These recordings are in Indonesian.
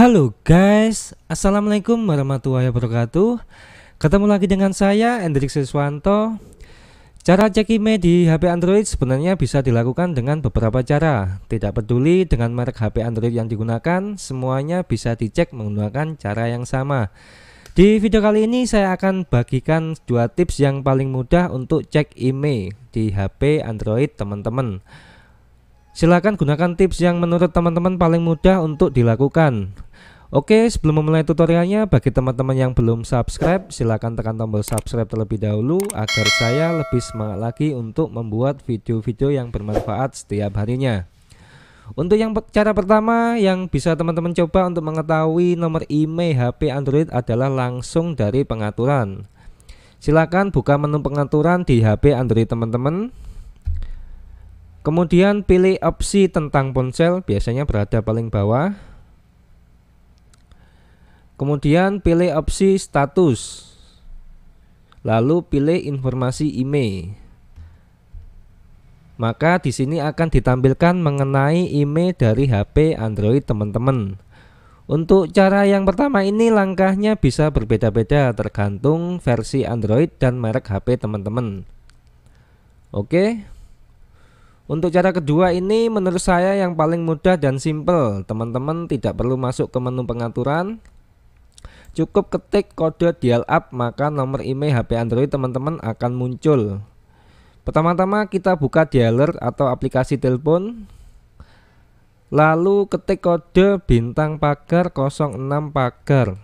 Halo guys, Assalamualaikum warahmatullahi wabarakatuh Ketemu lagi dengan saya, Hendrik Siswanto Cara cek IMEI di HP Android sebenarnya bisa dilakukan dengan beberapa cara Tidak peduli dengan merek HP Android yang digunakan Semuanya bisa dicek menggunakan cara yang sama Di video kali ini saya akan bagikan dua tips yang paling mudah untuk cek IMEI di HP Android teman-teman Silahkan gunakan tips yang menurut teman-teman paling mudah untuk dilakukan. Oke, sebelum memulai tutorialnya, bagi teman-teman yang belum subscribe, silahkan tekan tombol subscribe terlebih dahulu agar saya lebih semangat lagi untuk membuat video-video yang bermanfaat setiap harinya. Untuk yang cara pertama yang bisa teman-teman coba untuk mengetahui nomor IMEI HP Android adalah langsung dari pengaturan. Silakan buka menu pengaturan di HP Android teman-teman. Kemudian pilih opsi tentang ponsel, biasanya berada paling bawah. Kemudian pilih opsi status. Lalu pilih informasi IMEI. Maka di sini akan ditampilkan mengenai IMEI dari HP Android teman-teman. Untuk cara yang pertama ini langkahnya bisa berbeda-beda tergantung versi Android dan merek HP teman-teman. Oke. Untuk cara kedua ini menurut saya yang paling mudah dan simple. Teman-teman tidak perlu masuk ke menu pengaturan. Cukup ketik kode dial up maka nomor IMEI HP Android teman-teman akan muncul. Pertama-tama kita buka dialer atau aplikasi telepon. Lalu ketik kode bintang pagar 06 pagar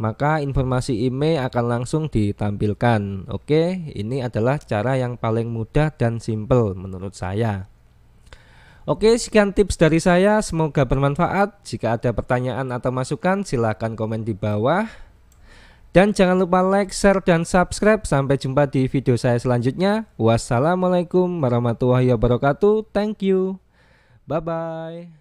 maka informasi email akan langsung ditampilkan. Oke, ini adalah cara yang paling mudah dan simple menurut saya. Oke, sekian tips dari saya. Semoga bermanfaat. Jika ada pertanyaan atau masukan, silahkan komen di bawah. Dan jangan lupa like, share, dan subscribe. Sampai jumpa di video saya selanjutnya. Wassalamualaikum warahmatullahi wabarakatuh. Thank you. Bye-bye.